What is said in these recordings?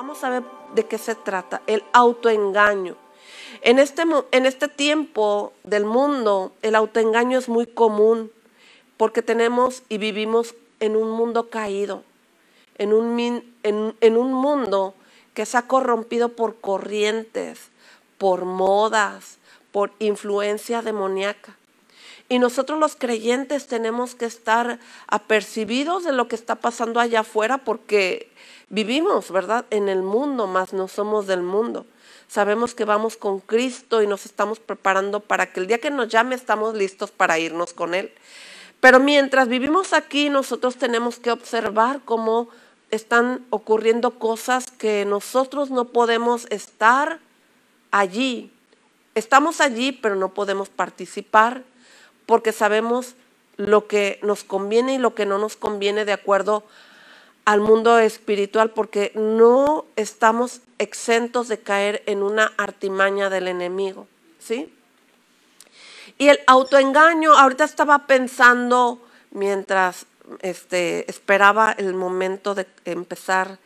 Vamos a ver de qué se trata, el autoengaño. En este, en este tiempo del mundo, el autoengaño es muy común porque tenemos y vivimos en un mundo caído, en un, en un mundo que se ha corrompido por corrientes, por modas, por influencia demoníaca. Y nosotros los creyentes tenemos que estar apercibidos de lo que está pasando allá afuera porque vivimos, ¿verdad? En el mundo, más no somos del mundo. Sabemos que vamos con Cristo y nos estamos preparando para que el día que nos llame estamos listos para irnos con Él. Pero mientras vivimos aquí, nosotros tenemos que observar cómo están ocurriendo cosas que nosotros no podemos estar allí. Estamos allí, pero no podemos participar porque sabemos lo que nos conviene y lo que no nos conviene de acuerdo al mundo espiritual, porque no estamos exentos de caer en una artimaña del enemigo, ¿sí? Y el autoengaño, ahorita estaba pensando mientras este, esperaba el momento de empezar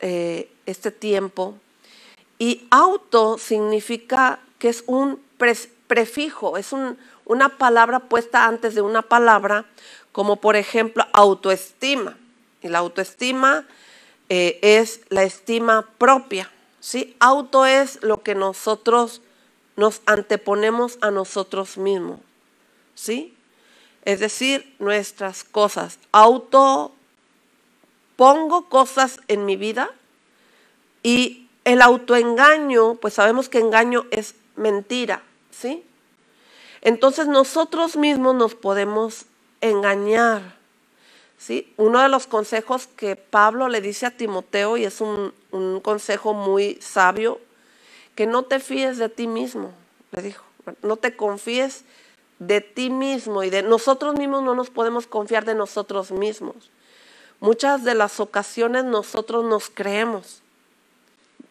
eh, este tiempo, y auto significa que es un prefijo, es un, una palabra puesta antes de una palabra, como por ejemplo autoestima. Y la autoestima eh, es la estima propia. ¿sí? Auto es lo que nosotros nos anteponemos a nosotros mismos. ¿sí? Es decir, nuestras cosas. Auto pongo cosas en mi vida y el autoengaño, pues sabemos que engaño es mentira, ¿sí? Entonces nosotros mismos nos podemos engañar. ¿sí? Uno de los consejos que Pablo le dice a Timoteo, y es un, un consejo muy sabio, que no te fíes de ti mismo, le dijo, no te confíes de ti mismo y de nosotros mismos no nos podemos confiar de nosotros mismos. Muchas de las ocasiones nosotros nos creemos,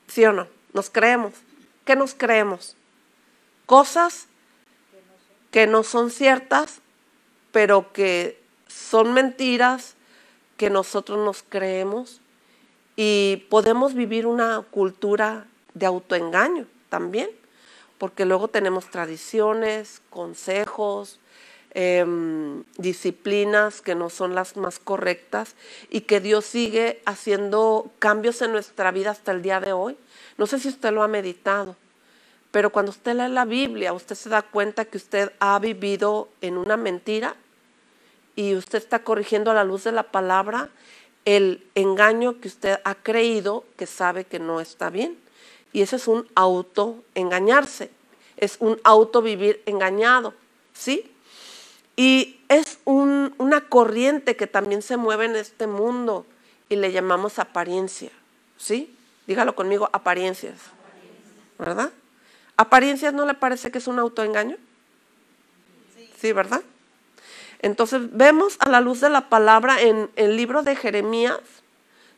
¿sí o no? Nos creemos. ¿Qué nos creemos? Cosas que no son ciertas, pero que son mentiras que nosotros nos creemos y podemos vivir una cultura de autoengaño también, porque luego tenemos tradiciones, consejos, em, disciplinas que no son las más correctas y que Dios sigue haciendo cambios en nuestra vida hasta el día de hoy. No sé si usted lo ha meditado. Pero cuando usted lee la Biblia, usted se da cuenta que usted ha vivido en una mentira y usted está corrigiendo a la luz de la palabra el engaño que usted ha creído que sabe que no está bien. Y ese es un autoengañarse, es un auto vivir engañado, ¿sí? Y es una corriente que también se mueve en este mundo y le llamamos apariencia, ¿sí? Dígalo conmigo, apariencias, ¿verdad? ¿Apariencias no le parece que es un autoengaño? Sí, ¿verdad? Entonces vemos a la luz de la palabra en el libro de Jeremías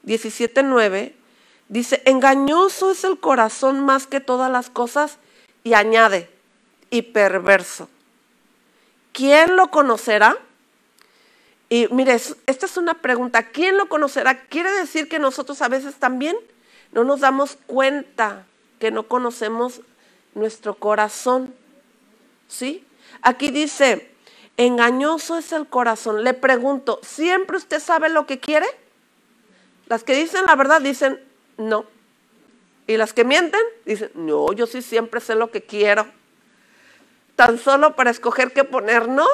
17.9, dice, engañoso es el corazón más que todas las cosas y añade, y perverso. ¿Quién lo conocerá? Y mire, esta es una pregunta, ¿quién lo conocerá? Quiere decir que nosotros a veces también no nos damos cuenta que no conocemos nuestro corazón. ¿Sí? Aquí dice, engañoso es el corazón. Le pregunto, ¿siempre usted sabe lo que quiere? Las que dicen la verdad dicen, no. Y las que mienten dicen, no, yo sí siempre sé lo que quiero. Tan solo para escoger qué ponernos.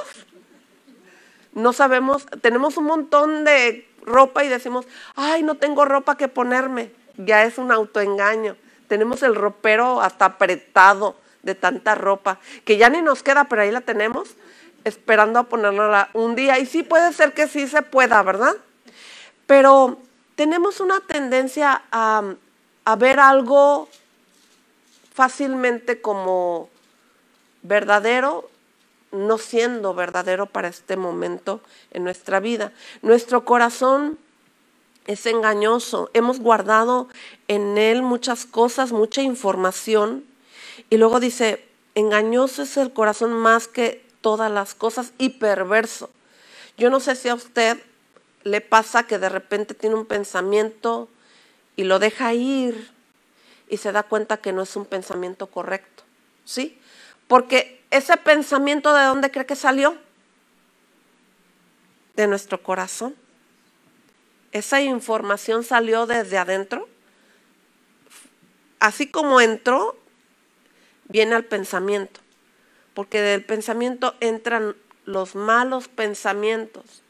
No sabemos, tenemos un montón de ropa y decimos, ay, no tengo ropa que ponerme. Ya es un autoengaño. Tenemos el ropero hasta apretado de tanta ropa, que ya ni nos queda, pero ahí la tenemos, esperando a ponerla un día. Y sí puede ser que sí se pueda, ¿verdad? Pero tenemos una tendencia a, a ver algo fácilmente como verdadero, no siendo verdadero para este momento en nuestra vida. Nuestro corazón es engañoso. Hemos guardado en él muchas cosas, mucha información. Y luego dice, engañoso es el corazón más que todas las cosas y perverso. Yo no sé si a usted le pasa que de repente tiene un pensamiento y lo deja ir y se da cuenta que no es un pensamiento correcto. ¿Sí? Porque ese pensamiento de dónde cree que salió? De nuestro corazón esa información salió desde adentro. Así como entró, viene al pensamiento, porque del pensamiento entran los malos pensamientos,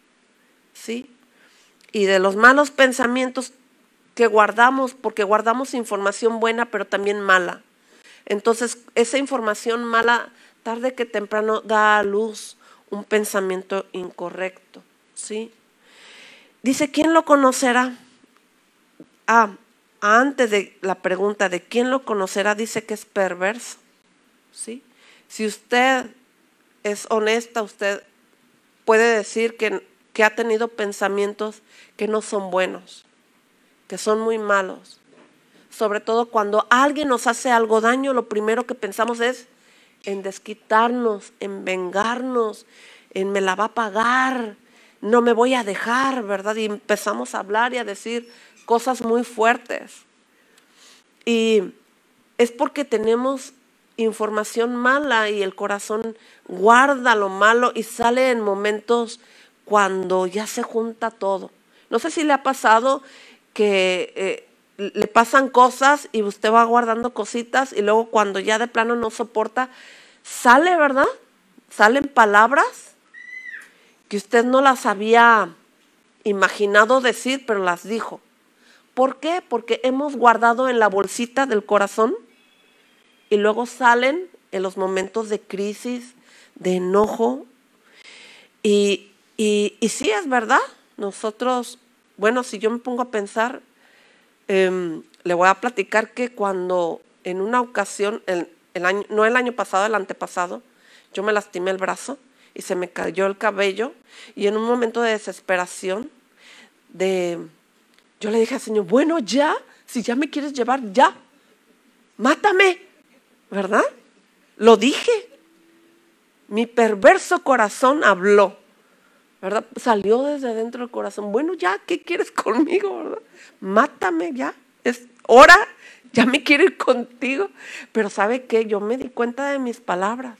¿sí? Y de los malos pensamientos que guardamos, porque guardamos información buena, pero también mala. Entonces, esa información mala, tarde que temprano, da a luz un pensamiento incorrecto, ¿sí? Dice, ¿quién lo conocerá? Ah, antes de la pregunta de quién lo conocerá, dice que es perverso. ¿sí? Si usted es honesta, usted puede decir que, que ha tenido pensamientos que no son buenos, que son muy malos. Sobre todo cuando alguien nos hace algo daño, lo primero que pensamos es en desquitarnos, en vengarnos, en me la va a pagar, no me voy a dejar, ¿verdad? Y empezamos a hablar y a decir cosas muy fuertes. Y es porque tenemos información mala y el corazón guarda lo malo y sale en momentos cuando ya se junta todo. No sé si le ha pasado que eh, le pasan cosas y usted va guardando cositas y luego cuando ya de plano no soporta, sale, ¿verdad? Salen palabras que usted no las había imaginado decir, pero las dijo. ¿Por qué? Porque hemos guardado en la bolsita del corazón y luego salen en los momentos de crisis, de enojo. Y, y, sí es verdad, nosotros, bueno, si yo me pongo a pensar, em, le voy a platicar que cuando en una ocasión, no el año pasado, el antepasado, yo me lastimé el brazo y se me cayó el cabello. Y en un momento de desesperación, de, yo le dije al Señor, bueno, ya, si ya me quieres llevar, ya, mátame, ¿verdad? Lo dije. Mi perverso corazón habló, ¿verdad? Salió desde dentro del corazón, bueno, ya, ¿qué quieres conmigo, verdad? Mátame ya, es hora, ya me quiero ir contigo. Pero ¿sabe qué? Yo me di cuenta de mis palabras.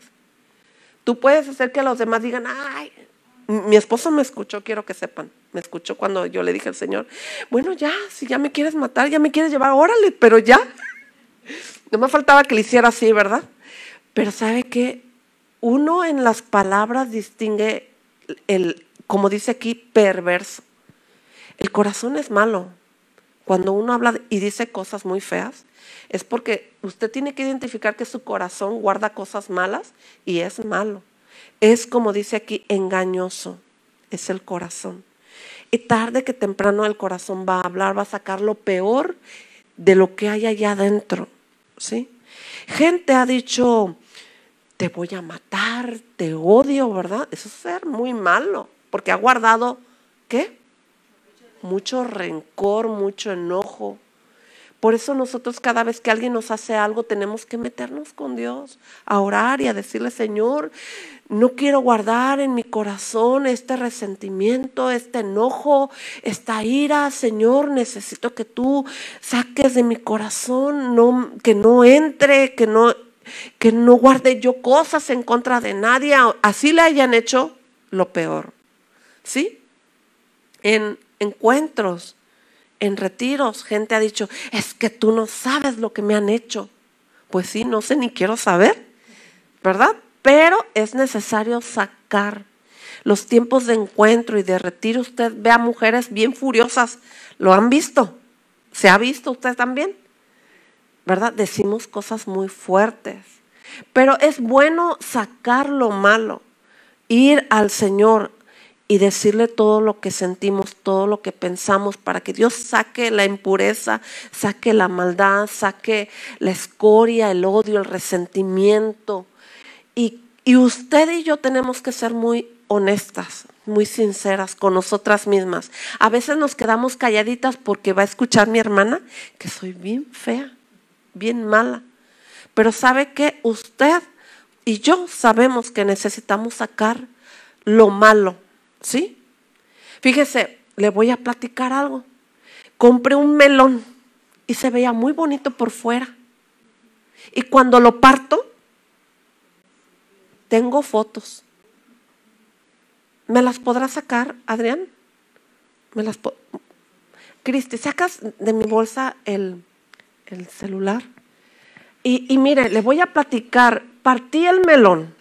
Tú puedes hacer que los demás digan, ay, mi esposo me escuchó, quiero que sepan. Me escuchó cuando yo le dije al Señor, bueno, ya, si ya me quieres matar, ya me quieres llevar, órale, pero ya. No me faltaba que le hiciera así, ¿verdad? Pero sabe que uno en las palabras distingue el, como dice aquí, perverso. El corazón es malo. Cuando uno habla y dice cosas muy feas, es porque usted tiene que identificar que su corazón guarda cosas malas y es malo. Es como dice aquí, engañoso, es el corazón. Y tarde que temprano el corazón va a hablar, va a sacar lo peor de lo que hay allá adentro. ¿sí? Gente ha dicho, te voy a matar, te odio, ¿verdad? Eso es ser muy malo, porque ha guardado, ¿qué? mucho rencor, mucho enojo. Por eso nosotros cada vez que alguien nos hace algo tenemos que meternos con Dios, a orar y a decirle, Señor, no quiero guardar en mi corazón este resentimiento, este enojo, esta ira, Señor, necesito que tú saques de mi corazón, no, que no entre, que no, que no guarde yo cosas en contra de nadie, así le hayan hecho lo peor. ¿Sí? En encuentros, en retiros, gente ha dicho, es que tú no sabes lo que me han hecho. Pues sí, no sé ni quiero saber, ¿verdad? Pero es necesario sacar los tiempos de encuentro y de retiro. Usted ve a mujeres bien furiosas, lo han visto, se ha visto usted también, ¿verdad? Decimos cosas muy fuertes, pero es bueno sacar lo malo, ir al Señor, y decirle todo lo que sentimos, todo lo que pensamos, para que Dios saque la impureza, saque la maldad, saque la escoria, el odio, el resentimiento. Y, usted y yo tenemos que ser muy honestas, muy sinceras con nosotras mismas. A veces nos quedamos calladitas porque va a escuchar mi hermana que soy bien fea, bien mala. Pero sabe que usted y yo sabemos que necesitamos sacar lo malo ¿Sí? Fíjese, le voy a platicar algo. Compré un melón y se veía muy bonito por fuera. Y cuando lo parto, tengo fotos. ¿Me las podrá sacar, Adrián? ¿Me las Cristi, sacas de mi bolsa el, celular. y, mire, le voy a platicar. Partí el melón.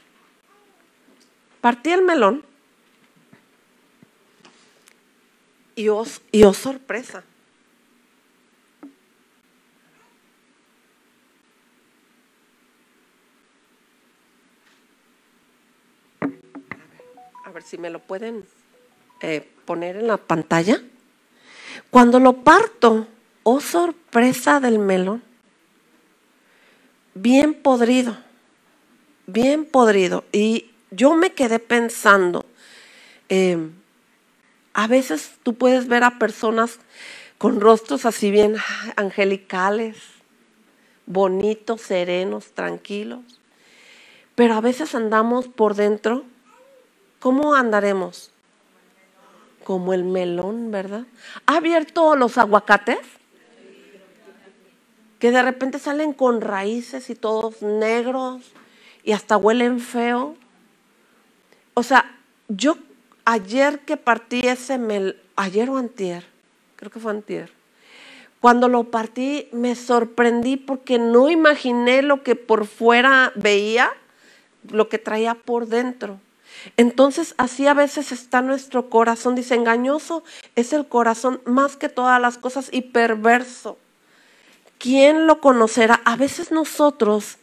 Partí el melón y os, oh, y oh, sorpresa. A ver si me lo pueden eh, poner en la pantalla. Cuando lo parto, oh sorpresa del melón, bien podrido, bien podrido. Y yo me quedé pensando, eh, a veces tú puedes ver a personas con rostros así bien angelicales, bonitos, serenos, tranquilos. Pero a veces andamos por dentro. ¿Cómo andaremos? Como el melón, ¿verdad? ¿Ha abierto los aguacates? Que de repente salen con raíces y todos negros y hasta huelen feo. O sea, yo ayer que partí ese, mel, ayer o antier, creo que fue antier, cuando lo partí me sorprendí porque no imaginé lo que por fuera veía, lo que traía por dentro. Entonces así a veces está nuestro corazón, dice, engañoso es el corazón más que todas las cosas y perverso. ¿Quién lo conocerá? A veces nosotros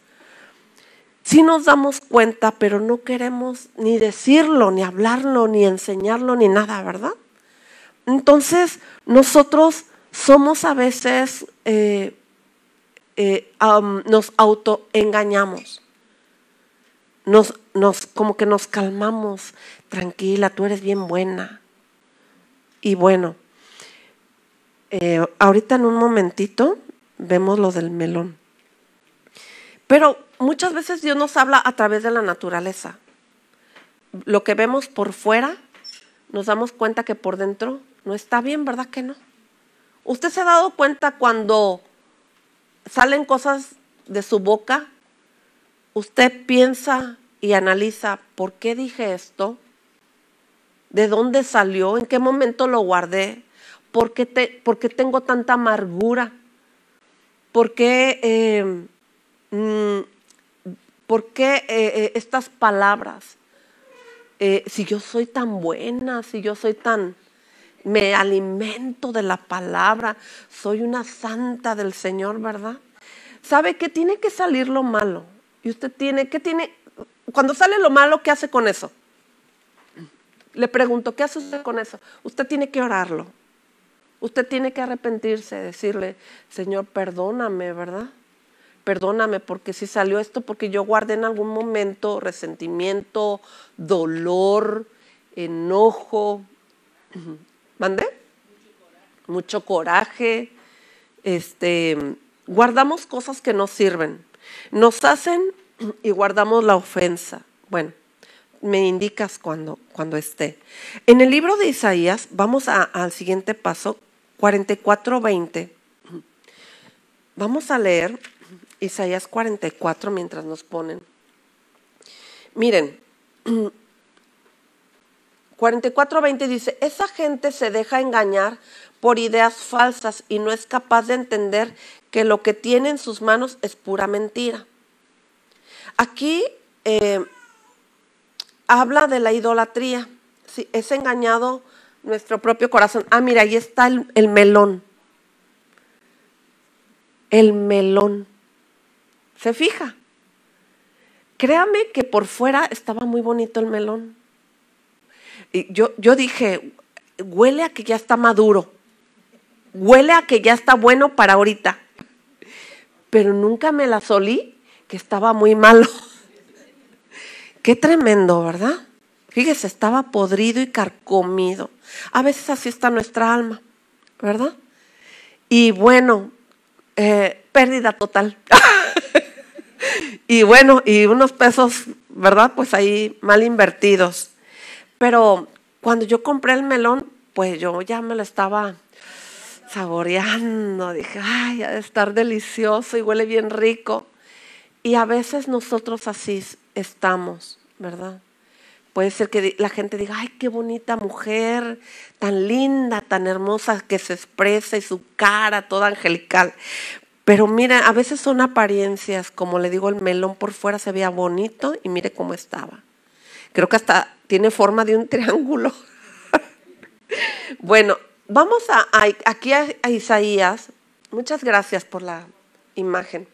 sí nos damos cuenta, pero no queremos ni decirlo, ni hablarlo, ni enseñarlo, ni nada, ¿verdad? Entonces, nosotros somos a veces, eh, eh, nos autoengañamos. Nos, como que nos calmamos, tranquila, tú eres bien buena. Y bueno, eh, ahorita en un momentito vemos lo del melón. Pero muchas veces Dios nos habla a través de la naturaleza. Lo que vemos por fuera, nos damos cuenta que por dentro no está bien, ¿verdad que no? ¿Usted se ha dado cuenta cuando salen cosas de su boca? Usted piensa y analiza, ¿por qué dije esto? ¿De dónde salió? ¿En qué momento lo guardé? ¿Por qué, tengo tanta amargura? ¿Por qué eh, mm, ¿Por qué eh, eh, estas palabras? Eh, si yo soy tan buena, si yo soy tan... Me alimento de la palabra, soy una santa del Señor, ¿verdad? Sabe qué? tiene que salir lo malo. Y usted tiene, ¿qué tiene? Cuando sale lo malo, ¿qué hace con eso? Le pregunto, ¿qué hace usted con eso? Usted tiene que orarlo. Usted tiene que arrepentirse, decirle, Señor, perdóname, ¿verdad? perdóname porque si salió esto, porque yo guardé en algún momento resentimiento, dolor, enojo. ¿Mandé? Mucho coraje. Este, guardamos cosas que no sirven. Nos hacen y guardamos la ofensa. Bueno, me indicas cuando, cuando esté. En el libro de Isaías, vamos al siguiente paso, 44.20. Vamos a leer Isaías 44 mientras nos ponen. Miren, 44.20 dice, esa gente se deja engañar por ideas falsas y no es capaz de entender que lo que tiene en sus manos es pura mentira. Aquí eh, habla de la idolatría. si es engañado nuestro propio corazón. Ah, mira, ahí está el melón. El melón. ¿Se fija? Créame que por fuera estaba muy bonito el melón. Y yo, yo dije, huele a que ya está maduro, huele a que ya está bueno para ahorita. Pero nunca me la solí que estaba muy malo. Qué tremendo, ¿verdad? Fíjese, estaba podrido y carcomido. A veces así está nuestra alma, ¿verdad? Y bueno, eh, pérdida total. y bueno, y unos pesos, ¿verdad? Pues ahí mal invertidos. Pero cuando yo compré el melón, pues yo ya me lo estaba saboreando. Dije, ay, ha de estar delicioso y huele bien rico. Y a veces nosotros así estamos, ¿verdad? Puede ser que la gente diga, ay, qué bonita mujer, tan linda, tan hermosa, que se expresa y su cara toda angelical. Pero mira, a veces son apariencias, como le digo, el melón por fuera se veía bonito y mire cómo estaba. Creo que hasta tiene forma de un triángulo. bueno, vamos a, aquí a, Isaías. Muchas gracias por la imagen.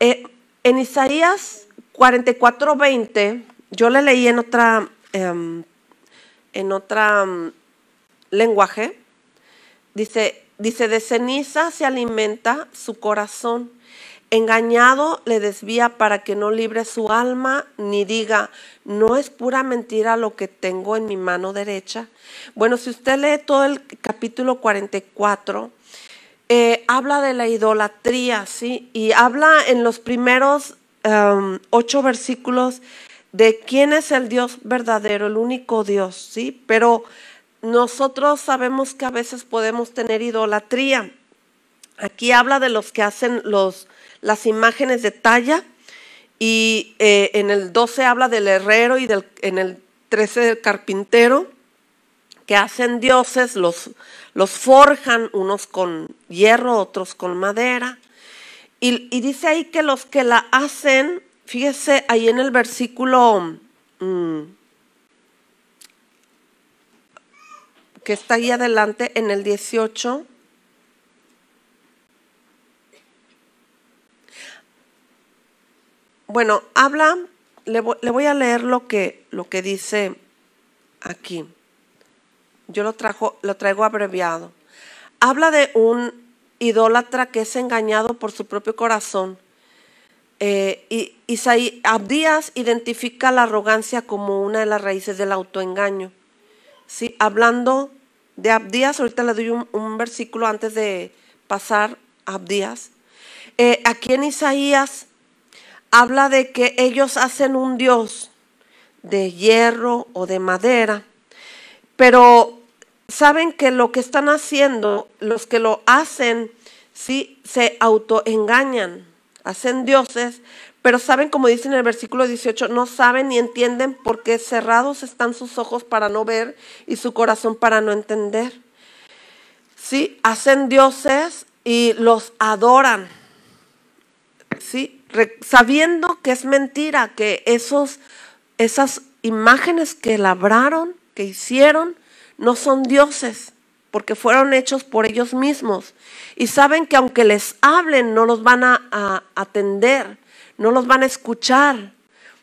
Eh, en Isaías 44:20, yo le leí en otra, em, en em, lenguaje, dice, Dice, de ceniza se alimenta su corazón. Engañado le desvía para que no libre su alma ni diga, no es pura mentira lo que tengo en mi mano derecha. Bueno, si usted lee todo el capítulo 44, eh, habla de la idolatría, ¿sí? Y habla en los primeros em, ocho versículos de quién es el Dios verdadero, el único Dios, ¿sí? Pero nosotros sabemos que a veces podemos tener idolatría. Aquí habla de los que hacen los, las imágenes de talla y eh, en el 12 habla del herrero y en el 13 del carpintero que hacen dioses, los, forjan unos con hierro, otros con madera. Y, dice ahí que los que la hacen, fíjese ahí en el versículo... Mm, que está ahí adelante en el 18. Bueno, habla, le voy a leer lo que, lo que dice aquí. Yo lo, trajo, lo traigo abreviado. Habla de un idólatra que es engañado por su propio corazón. Eh, y, Abdías identifica la arrogancia como una de las raíces del autoengaño. Hablando de Abdías, ahorita le doy un, versículo antes de pasar a Abdías. Eh, aquí en Isaías habla de que ellos hacen un Dios de hierro o de madera, pero saben que lo que están haciendo, los que lo hacen, sí, se autoengañan, hacen dioses, pero saben, como dice en el versículo 18, no saben ni entienden porque cerrados están sus ojos para no ver y su corazón para no entender. ¿Sí? Hacen dioses y los adoran. ¿Sí? sabiendo que es mentira, que esos, esas imágenes que labraron, que hicieron, no son dioses, porque fueron hechos por ellos mismos. Y saben que aunque les hablen, no los van a atender no los van a escuchar.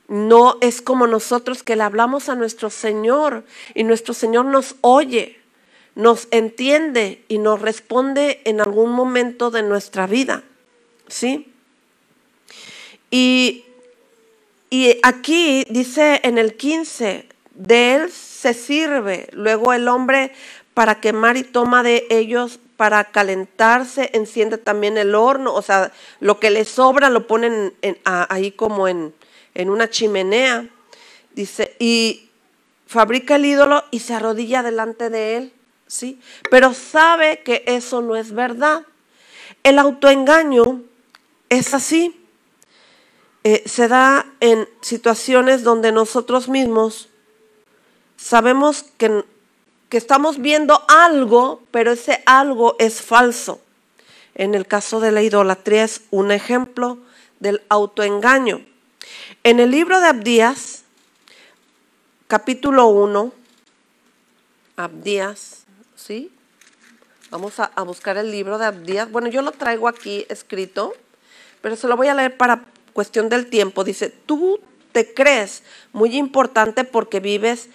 No es como nosotros que le hablamos a nuestro Señor y nuestro Señor nos oye, nos entiende y nos responde en algún momento de nuestra vida. ¿Sí? Y, y aquí dice en el 15, de él se sirve luego el hombre para quemar y toma de ellos para calentarse, enciende también el horno, o sea, lo que le sobra lo ponen ahí como en, una chimenea. Dice, y fabrica el ídolo y se arrodilla delante de él, ¿sí? Pero sabe que eso no es verdad. El autoengaño es así. Eh, se da en situaciones donde nosotros mismos sabemos que que estamos viendo algo, pero ese algo es falso. En el caso de la idolatría es un ejemplo del autoengaño. En el libro de Abdías, capítulo 1, Abdías, ¿sí? Vamos a, a, buscar el libro de Abdías. Bueno, yo lo traigo aquí escrito, pero se lo voy a leer para cuestión del tiempo. Dice, tú te crees muy importante porque vives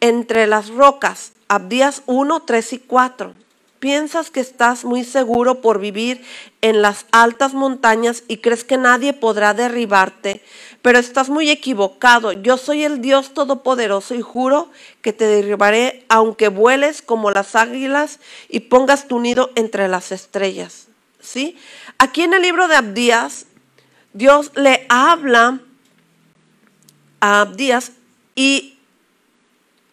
entre las rocas. Abdías 1, 3 y 4. ¿Piensas que estás muy seguro por vivir en las altas montañas y crees que nadie podrá derribarte? Pero estás muy equivocado. Yo soy el Dios Todopoderoso y juro que te derribaré aunque vueles como las águilas y pongas tu nido entre las estrellas. ¿Sí? Aquí en el libro de Abdías, Dios le habla a Abdías y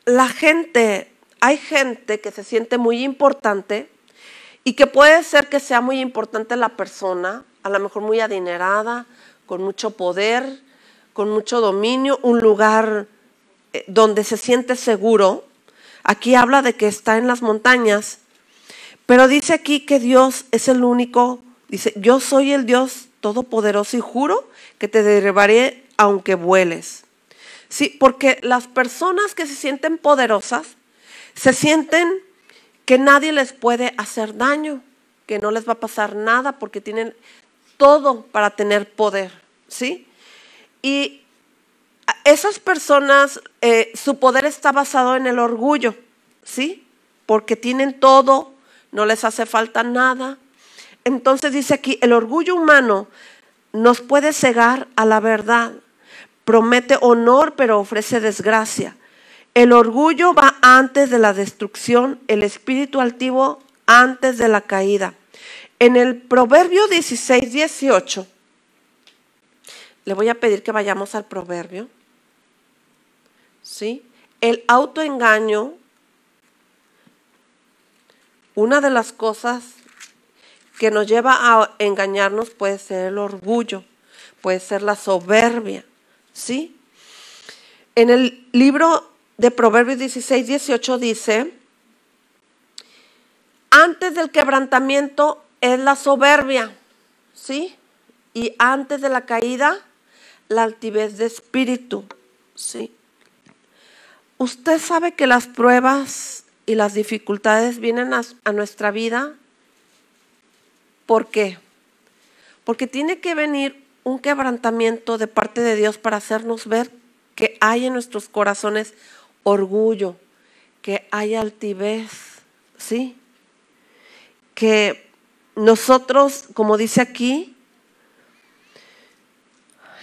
la gente hay gente que se siente muy importante y que puede ser que sea muy importante la persona, a lo mejor muy adinerada, con mucho poder, con mucho dominio, un lugar eh, donde se siente seguro. Aquí habla de que está en las montañas, pero dice aquí que Dios es el único, dice, yo soy el Dios todopoderoso y juro que te derribaré aunque vueles. Sí, porque las personas que se sienten poderosas se sienten que nadie les puede hacer daño, que no les va a pasar nada porque tienen todo para tener poder, ¿sí? Y esas personas, eh, su poder está basado en el orgullo, ¿sí? Porque tienen todo, no les hace falta nada. Entonces dice aquí, el orgullo humano nos puede cegar a la verdad, promete honor pero ofrece desgracia. El orgullo va antes de la destrucción, el espíritu altivo antes de la caída. En el Proverbio 16, 18, le voy a pedir que vayamos al Proverbio. ¿Sí? El autoengaño, una de las cosas que nos lleva a engañarnos puede ser el orgullo, puede ser la soberbia, ¿sí? En el libro de Proverbios 16, 18 dice, antes del quebrantamiento es la soberbia, ¿sí? Y antes de la caída, la altivez de espíritu, ¿sí? Usted sabe que las pruebas y las dificultades vienen a, nuestra vida. ¿Por qué? Porque tiene que venir un quebrantamiento de parte de Dios para hacernos ver que hay en nuestros corazones orgullo, que hay altivez, ¿sí? Que nosotros, como dice aquí,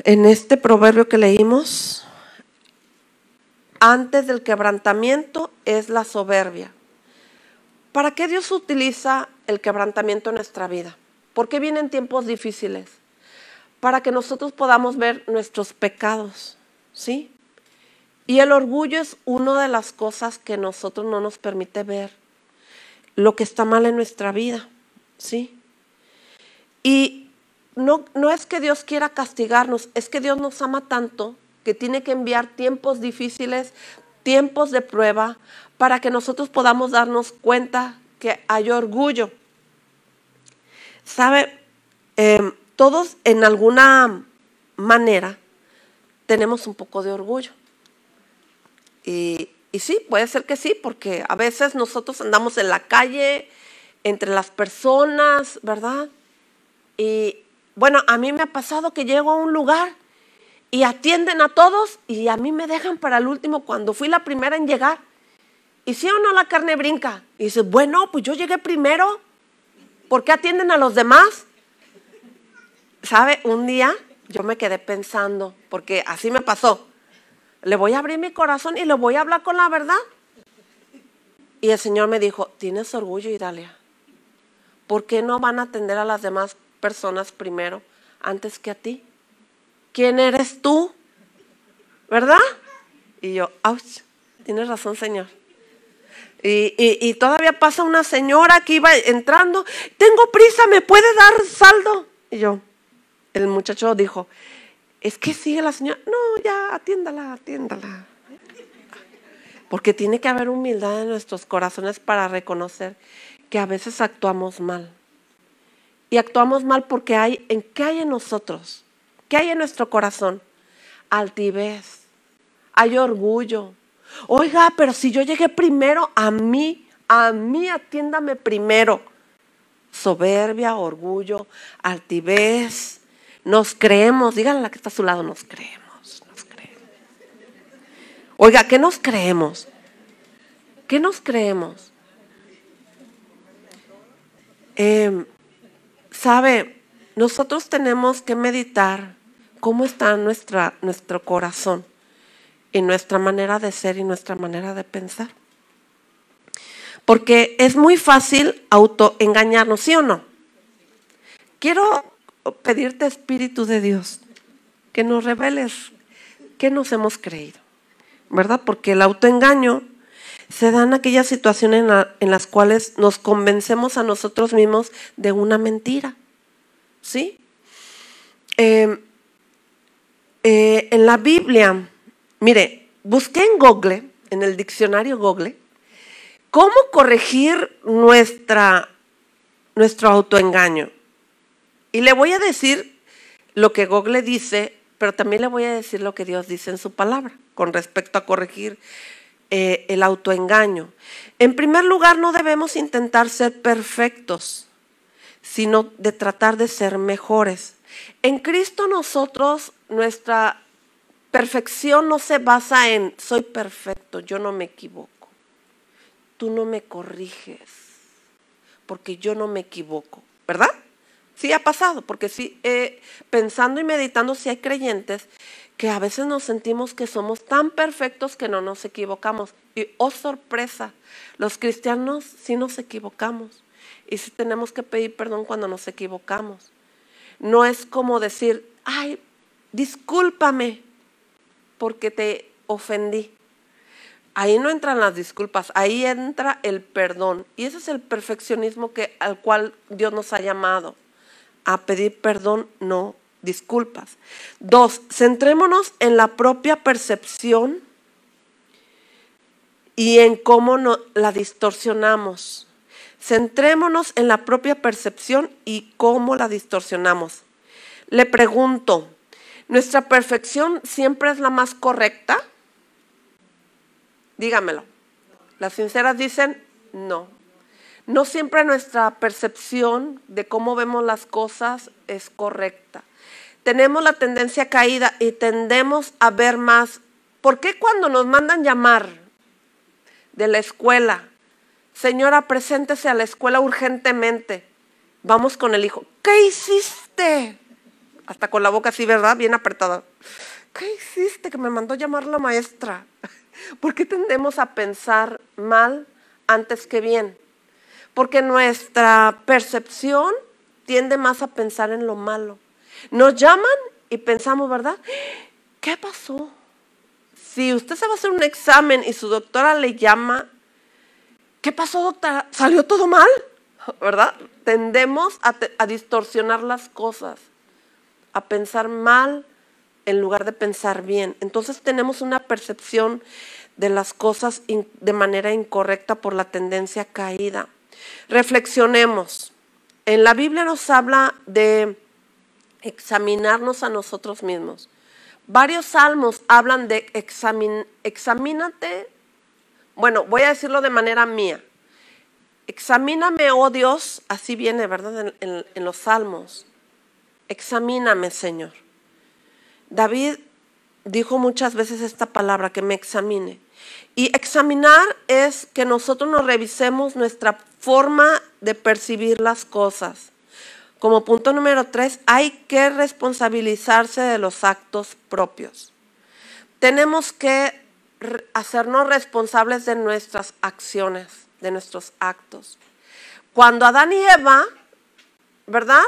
en este proverbio que leímos, antes del quebrantamiento es la soberbia. ¿Para qué Dios utiliza el quebrantamiento en nuestra vida? ¿Por qué vienen tiempos difíciles? Para que nosotros podamos ver nuestros pecados, ¿sí? Y el orgullo es una de las cosas que nosotros no nos permite ver lo que está mal en nuestra vida, ¿sí? Y no, no es que Dios quiera castigarnos, es que Dios nos ama tanto que tiene que enviar tiempos difíciles, tiempos de prueba, para que nosotros podamos darnos cuenta que hay orgullo. ¿Sabe? Em, todos en alguna manera tenemos un poco de orgullo. Y, sí, puede ser que sí, porque a veces nosotros andamos en la calle, entre las personas, ¿verdad? Y bueno, a mí me ha pasado que llego a un lugar y atienden a todos y a mí me dejan para el último cuando fui la primera en llegar. ¿Y si sí o no la carne brinca? Y dices, bueno, pues yo llegué primero, ¿por qué atienden a los demás? ¿Sabe? Un día yo me quedé pensando, porque así me pasó. Le voy a abrir mi corazón y le voy a hablar con la verdad. Y el Señor me dijo, tienes orgullo, Italia. ¿Por qué no van a atender a las demás personas primero antes que a ti? ¿Quién eres tú? ¿Verdad? Y yo, ¡Auch! tienes razón, Señor. Y, y, todavía pasa una señora que iba entrando, tengo prisa, ¿me puede dar saldo? Y yo, el muchacho dijo, es que sigue la señora, no, ya, atiéndala, atiéndala. Porque tiene que haber humildad en nuestros corazones para reconocer que a veces actuamos mal. Y actuamos mal porque hay, ¿en qué hay en nosotros? ¿Qué hay en nuestro corazón? Altivez, hay orgullo. Oiga, pero si yo llegué primero a mí, a mí atiéndame primero. Soberbia, orgullo, altivez nos creemos, díganle a la que está a su lado, nos creemos, nos creemos. Oiga, ¿qué nos creemos? ¿Qué nos creemos? Em, Sabe, nosotros tenemos que meditar cómo está nuestra, nuestro corazón y nuestra manera de ser y nuestra manera de pensar. Porque es muy fácil autoengañarnos, ¿sí o no? Quiero pedirte Espíritu de Dios, que nos reveles qué nos hemos creído, ¿verdad? Porque el autoengaño se da en aquellas situaciones en, las cuales nos convencemos a nosotros mismos de una mentira. ¿Sí? Em, eh, en la Biblia, mire, busqué en Google, en el diccionario Google, cómo corregir nuestra, nuestro autoengaño. Y le voy a decir lo que Google dice, pero también le voy a decir lo que Dios dice en su palabra con respecto a corregir eh, el autoengaño. En primer lugar, no debemos intentar ser perfectos, sino de tratar de ser mejores. En Cristo nosotros, nuestra perfección no se basa en soy perfecto, yo no me equivoco. Tú no me corriges, porque yo no me equivoco, ¿verdad? Sí ha pasado, porque sí, eh, pensando y meditando, sí hay creyentes que a veces nos sentimos que somos tan perfectos que no nos equivocamos. Y oh sorpresa, los cristianos sí nos equivocamos. Y sí tenemos que pedir perdón cuando nos equivocamos. No es como decir, ay, discúlpame porque te ofendí. Ahí no entran las disculpas, ahí entra el perdón. Y ese es el perfeccionismo que, al cual Dios nos ha llamado a pedir perdón, no disculpas. Dos, centrémonos en la propia percepción y en cómo la distorsionamos. Centrémonos en la propia percepción y cómo la distorsionamos. Le pregunto, ¿nuestra perfección siempre es la más correcta? Dígamelo. Las sinceras dicen no. No siempre nuestra percepción de cómo vemos las cosas es correcta. Tenemos la tendencia caída y tendemos a ver más. ¿Por qué cuando nos mandan llamar de la escuela, señora, preséntese a la escuela urgentemente? Vamos con el hijo. ¿Qué hiciste? Hasta con la boca así, ¿verdad? Bien apretada. ¿Qué hiciste que me mandó llamar la maestra? ¿Por qué tendemos a pensar mal antes que bien? Porque nuestra percepción tiende más a pensar en lo malo. Nos llaman y pensamos, ¿verdad? ¿Qué pasó? Si usted se va a hacer un examen y su doctora le llama, ¿qué pasó, doctora? ¿Salió todo mal? ¿Verdad? Tendemos a, distorsionar las cosas, a pensar mal en lugar de pensar bien. Entonces tenemos una percepción de las cosas de manera incorrecta por la tendencia caída. Reflexionemos. En la Biblia nos habla de examinarnos a nosotros mismos. Varios salmos hablan de examínate, bueno, voy a decirlo de manera mía. Examíname, oh Dios, así viene, ¿verdad? En, en los salmos. Examíname, Señor. David dijo muchas veces esta palabra, que me examine. Y examinar es que nosotros nos revisemos nuestra forma de percibir las cosas. Como punto número tres, hay que responsabilizarse de los actos propios. Tenemos que hacernos responsables de nuestras acciones, de nuestros actos. Cuando Adán y Eva, ¿verdad?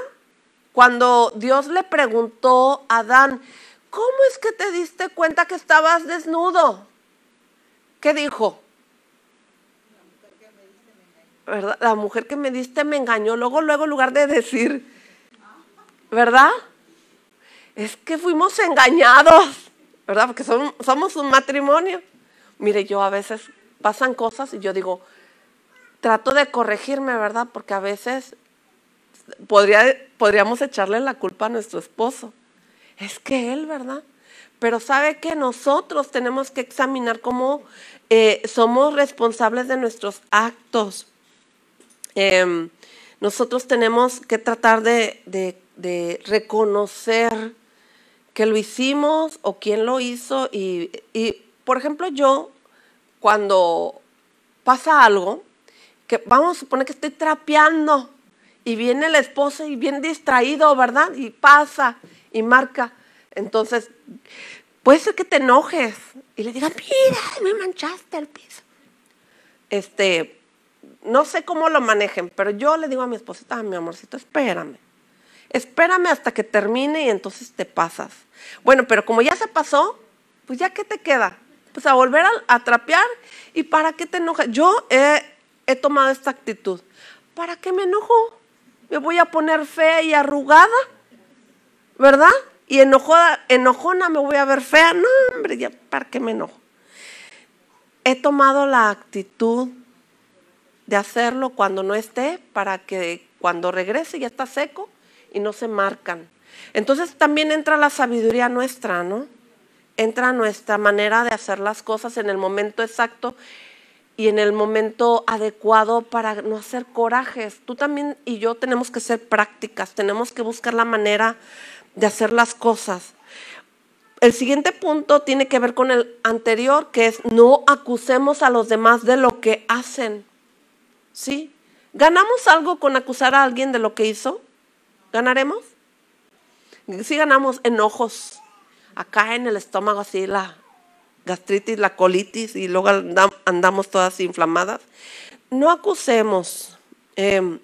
Cuando Dios le preguntó a Adán, ¿cómo es que te diste cuenta que estabas desnudo? ¿Qué dijo? ¿verdad? La mujer que me diste me engañó. Luego, luego, en lugar de decir, ¿verdad? Es que fuimos engañados, ¿verdad? Porque somos un matrimonio. Mire, yo a veces pasan cosas y yo digo, trato de corregirme, ¿verdad? Porque a veces podría, podríamos echarle la culpa a nuestro esposo. Es que él, ¿verdad? Pero sabe que nosotros tenemos que examinar cómo eh, somos responsables de nuestros actos. Em, nosotros tenemos que tratar de, reconocer que lo hicimos o quién lo hizo. Y, por ejemplo, yo, cuando pasa algo, que vamos a suponer que estoy trapeando y viene el esposo y bien distraído, ¿verdad? Y pasa y marca. Entonces, puede ser que te enojes y le digas, mira, me manchaste el piso. Este, no sé cómo lo manejen, pero yo le digo a mi esposita, ah, mi amorcito, espérame. Espérame hasta que termine y entonces te pasas. Bueno, pero como ya se pasó, pues ya qué te queda. Pues a volver a, trapear y para qué te enojas. Yo he, he tomado esta actitud. ¿Para qué me enojo? Me voy a poner fea y arrugada, ¿verdad? Y enojada, enojona me voy a ver fea. No, hombre, ya para qué me enojo. He tomado la actitud hacerlo cuando no esté para que cuando regrese ya está seco y no se marcan. Entonces también entra la sabiduría nuestra, ¿no? Entra nuestra manera de hacer las cosas en el momento exacto y en el momento adecuado para no hacer corajes. Tú también y yo tenemos que ser prácticas, tenemos que buscar la manera de hacer las cosas. El siguiente punto tiene que ver con el anterior, que es no acusemos a los demás de lo que hacen. ¿Sí? ¿Ganamos algo con acusar a alguien de lo que hizo? ¿Ganaremos? Si ganamos enojos. Acá en el estómago así la gastritis, la colitis y luego andamos todas inflamadas. No acusemos. Em,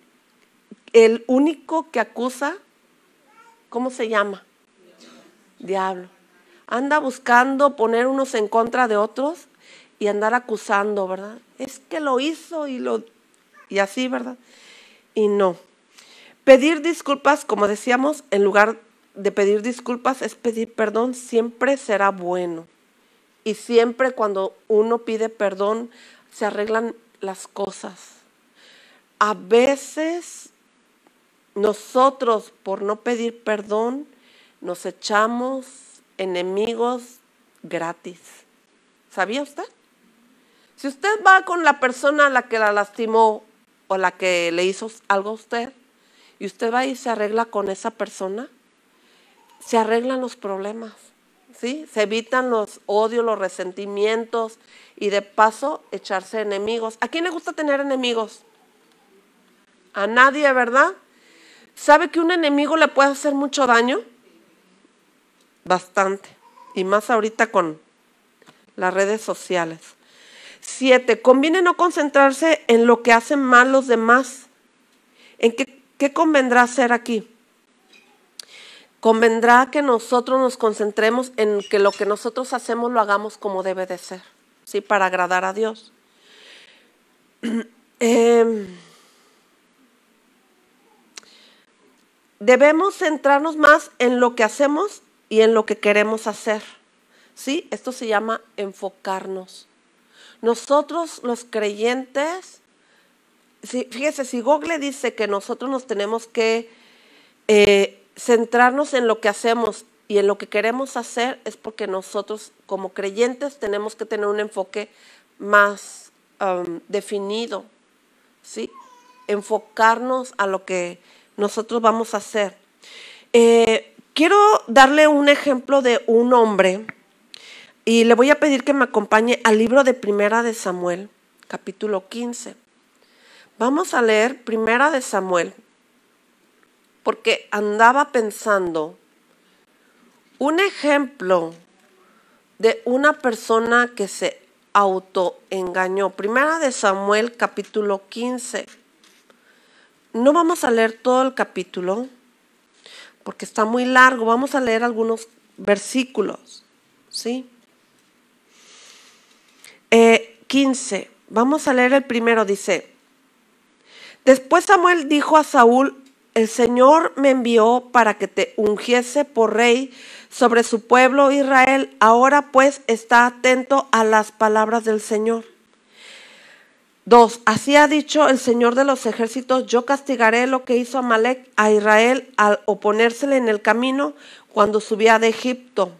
el único que acusa, ¿cómo se llama? Diablo. Anda buscando poner unos en contra de otros y andar acusando, ¿verdad? Es que lo hizo y lo y así, ¿verdad? Y no. Pedir disculpas, como decíamos, en lugar de pedir disculpas es pedir perdón, siempre será bueno. Y siempre cuando uno pide perdón se arreglan las cosas. A veces nosotros por no pedir perdón nos echamos enemigos gratis. ¿Sabía usted? Si usted va con la persona a la que la lastimó o la que le hizo algo a usted y usted va y se arregla con esa persona, se arreglan los problemas, ¿sí? Se evitan los odios, los resentimientos y de paso echarse enemigos. ¿A quién le gusta tener enemigos? A nadie, ¿verdad? ¿Sabe que un enemigo le puede hacer mucho daño? Bastante. Y más ahorita con las redes sociales. Siete, conviene no concentrarse en lo que hacen mal los demás. ¿En qué, convendrá hacer aquí? Convendrá que nosotros nos concentremos en que lo que nosotros hacemos lo hagamos como debe de ser, ¿sí? Para agradar a Dios. Em, debemos centrarnos más en lo que hacemos y en lo que queremos hacer, ¿sí? Esto se llama enfocarnos. Nosotros los creyentes, si, fíjese, si Google dice que nosotros nos tenemos que eh, centrarnos en lo que hacemos y en lo que queremos hacer, es porque nosotros como creyentes tenemos que tener un enfoque más um, definido, ¿sí? Enfocarnos a lo que nosotros vamos a hacer. Eh, quiero darle un ejemplo de un hombre y le voy a pedir que me acompañe al libro de Primera de Samuel, capítulo 15. Vamos a leer Primera de Samuel, porque andaba pensando un ejemplo de una persona que se autoengañó. Primera de Samuel, capítulo 15. No vamos a leer todo el capítulo, porque está muy largo. Vamos a leer algunos versículos, ¿sí? 15. Eh, Vamos a leer el primero, dice. Después Samuel dijo a Saúl, el Señor me envió para que te ungiese por rey sobre su pueblo Israel. Ahora pues está atento a las palabras del Señor. 2. Así ha dicho el Señor de los ejércitos, yo castigaré lo que hizo Amalek a Israel al oponérsele en el camino cuando subía de Egipto.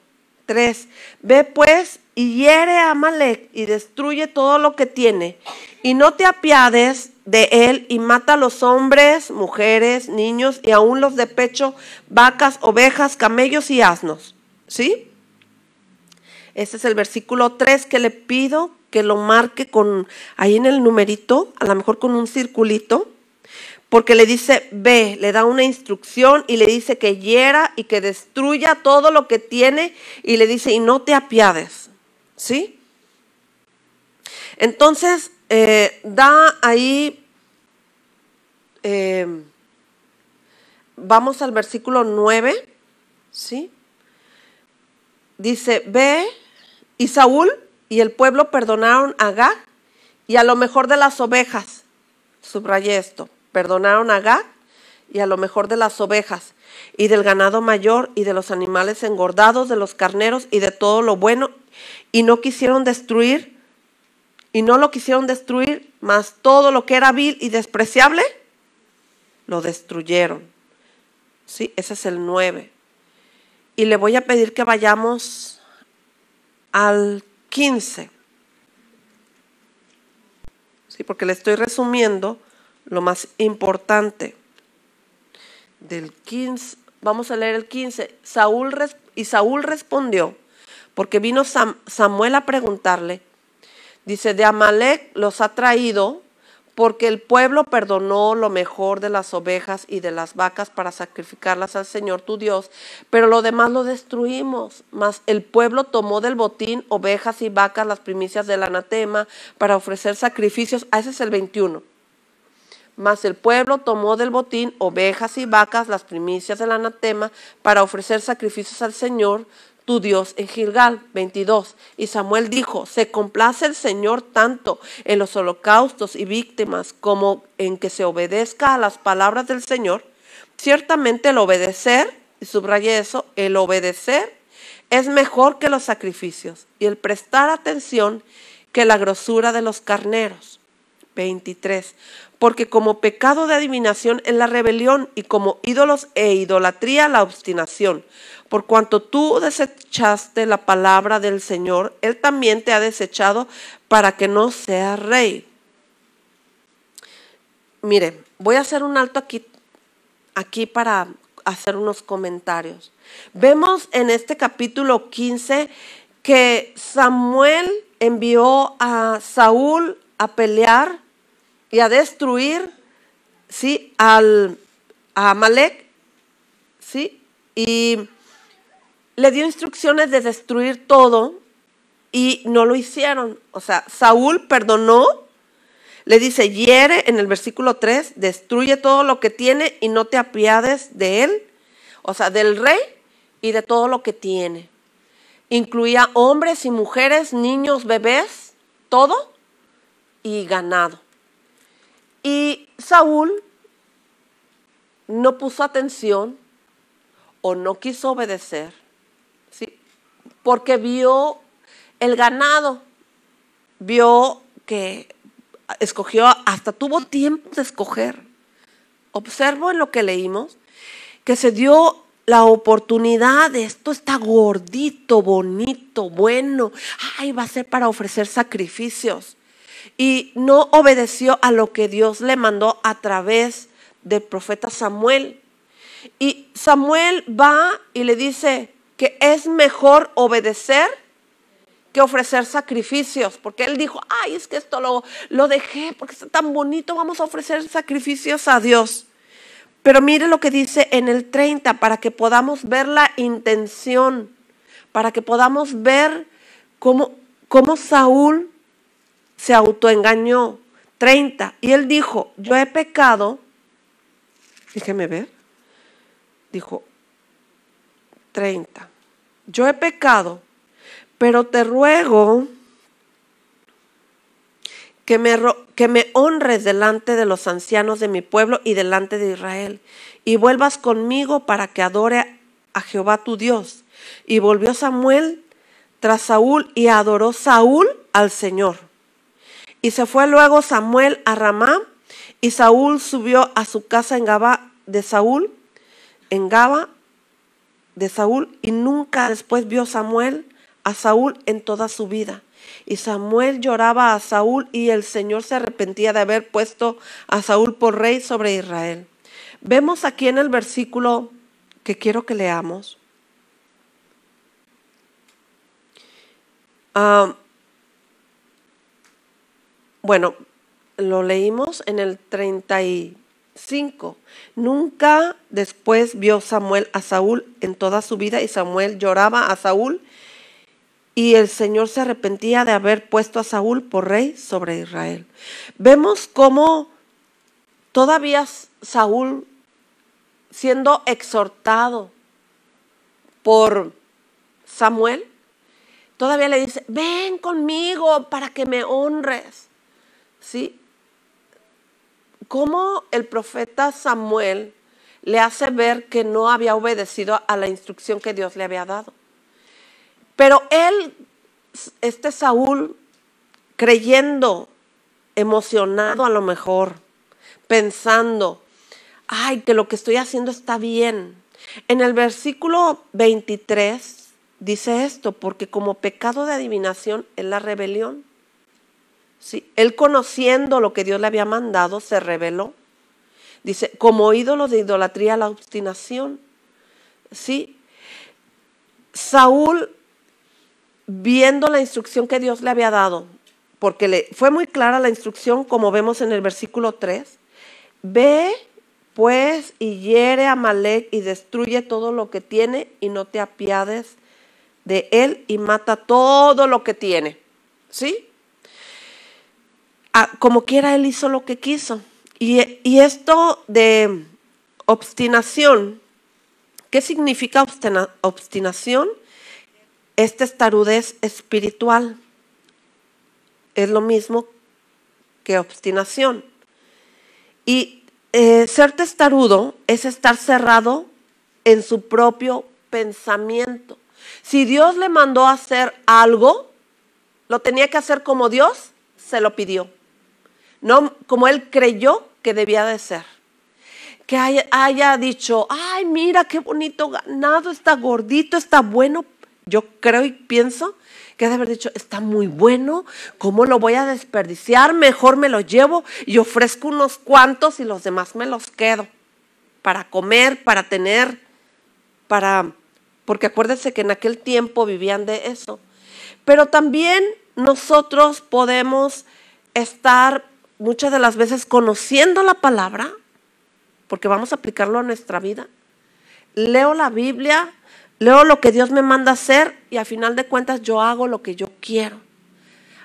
3. Ve pues y hiere a Malek y destruye todo lo que tiene. Y no te apiades de él y mata a los hombres, mujeres, niños y aún los de pecho, vacas, ovejas, camellos y asnos. ¿Sí? Ese es el versículo 3 que le pido que lo marque con ahí en el numerito, a lo mejor con un circulito, porque le dice, ve, le da una instrucción y le dice que hiera y que destruya todo lo que tiene y le dice, y no te apiades. ¿sí? Entonces, eh, da ahí, eh, vamos al versículo 9, ¿sí? Dice, ve, y Saúl y el pueblo perdonaron a Gá y a lo mejor de las ovejas, subrayé esto, perdonaron a Gá y a lo mejor de las ovejas, y del ganado mayor, y de los animales engordados, de los carneros, y de todo lo bueno, y no quisieron destruir, y no lo quisieron destruir, más todo lo que era vil y despreciable, lo destruyeron. Sí, ese es el 9. Y le voy a pedir que vayamos al 15. Sí, porque le estoy resumiendo lo más importante. Del 15, vamos a leer el 15. Saúl y Saúl respondió: porque vino Samuel a preguntarle. Dice, de Amalek los ha traído porque el pueblo perdonó lo mejor de las ovejas y de las vacas para sacrificarlas al Señor tu Dios, pero lo demás lo destruimos. Mas el pueblo tomó del botín ovejas y vacas las primicias del anatema para ofrecer sacrificios. Ah, ese es el 21. Mas el pueblo tomó del botín ovejas y vacas las primicias del anatema para ofrecer sacrificios al Señor tu Dios en Gilgal 22. Y Samuel dijo, se complace el Señor tanto en los holocaustos y víctimas como en que se obedezca a las palabras del Señor. Ciertamente el obedecer, y subraye eso, el obedecer es mejor que los sacrificios y el prestar atención que la grosura de los carneros. 23. Porque como pecado de adivinación es la rebelión y como ídolos e idolatría la obstinación por cuanto tú desechaste la palabra del Señor, Él también te ha desechado para que no seas rey. Mire, voy a hacer un alto aquí, aquí para hacer unos comentarios. Vemos en este capítulo 15 que Samuel envió a Saúl a pelear y a destruir ¿sí? al, a Amalek. ¿sí? Y le dio instrucciones de destruir todo y no lo hicieron. O sea, Saúl perdonó, le dice, hiere en el versículo 3, destruye todo lo que tiene y no te apiades de él, o sea, del rey y de todo lo que tiene. Incluía hombres y mujeres, niños, bebés, todo y ganado. Y Saúl no puso atención o no quiso obedecer porque vio el ganado, vio que escogió, hasta tuvo tiempo de escoger. Observo en lo que leímos que se dio la oportunidad, esto está gordito, bonito, bueno, ay, va a ser para ofrecer sacrificios. Y no obedeció a lo que Dios le mandó a través del profeta Samuel. Y Samuel va y le dice, que es mejor obedecer que ofrecer sacrificios, porque él dijo, ay, es que esto lo, lo dejé porque está tan bonito, vamos a ofrecer sacrificios a Dios. Pero mire lo que dice en el 30, para que podamos ver la intención, para que podamos ver cómo, cómo Saúl se autoengañó. 30, y él dijo, yo he pecado, déjeme ver, dijo, 30 yo he pecado, pero te ruego que me, honres delante de los ancianos de mi pueblo y delante de Israel, y vuelvas conmigo para que adore a Jehová tu Dios. Y volvió Samuel tras Saúl y adoró Saúl al Señor. Y se fue luego Samuel a Ramá y Saúl subió a su casa en Gaba de Saúl, en Gaba, de Saúl y nunca después vio Samuel a Saúl en toda su vida. Y Samuel lloraba a Saúl y el Señor se arrepentía de haber puesto a Saúl por rey sobre Israel. Vemos aquí en el versículo que quiero que leamos. Ah, bueno, lo leímos en el 30 5. Nunca después vio Samuel a Saúl en toda su vida y Samuel lloraba a Saúl y el Señor se arrepentía de haber puesto a Saúl por rey sobre Israel. Vemos cómo todavía Saúl siendo exhortado por Samuel, todavía le dice, ven conmigo para que me honres. ¿Sí? cómo el profeta Samuel le hace ver que no había obedecido a la instrucción que Dios le había dado. Pero él, este Saúl, creyendo, emocionado a lo mejor, pensando, ay, que lo que estoy haciendo está bien. En el versículo 23 dice esto, porque como pecado de adivinación es la rebelión. Él conociendo lo que Dios le había mandado, se reveló. Dice, como ídolo de idolatría la obstinación. ¿Sí? Saúl, viendo la instrucción que Dios le había dado, porque le, fue muy clara la instrucción, como vemos en el versículo 3, ve pues y hiere a Malek y destruye todo lo que tiene y no te apiades de él y mata todo lo que tiene. ¿Sí? como quiera él hizo lo que quiso. Y, esto de obstinación, ¿qué significa obstinación? Es testarudez espiritual es lo mismo que obstinación. Y eh, ser testarudo es estar cerrado en su propio pensamiento. Si Dios le mandó a hacer algo, lo tenía que hacer como Dios se lo pidió no como él creyó que debía de ser. Que haya, dicho, ay, mira qué bonito ganado, está gordito, está bueno. Yo creo y pienso que de haber dicho, está muy bueno, ¿cómo lo voy a desperdiciar? Mejor me lo llevo y ofrezco unos cuantos y los demás me los quedo para comer, para tener, para... Porque acuérdense que en aquel tiempo vivían de eso. Pero también nosotros podemos estar muchas de las veces conociendo la palabra, porque vamos a aplicarlo a nuestra vida, leo la Biblia, leo lo que Dios me manda hacer y a final de cuentas yo hago lo que yo quiero.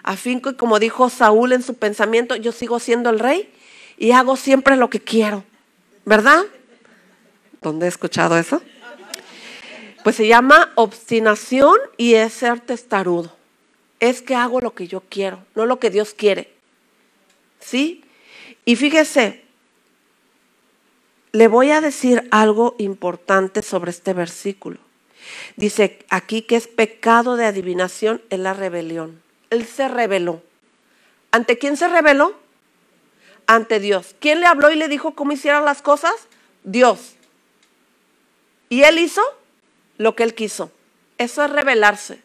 A fin que, como dijo Saúl en su pensamiento, yo sigo siendo el rey y hago siempre lo que quiero. ¿Verdad? ¿Dónde he escuchado eso? Pues se llama obstinación y es ser testarudo. Es que hago lo que yo quiero, no lo que Dios quiere. ¿sí? Y fíjese, le voy a decir algo importante sobre este versículo. Dice aquí que es pecado de adivinación en la rebelión. Él se rebeló. ¿Ante quién se rebeló? Ante Dios. ¿Quién le habló y le dijo cómo hiciera las cosas? Dios. Y él hizo lo que él quiso. Eso es rebelarse.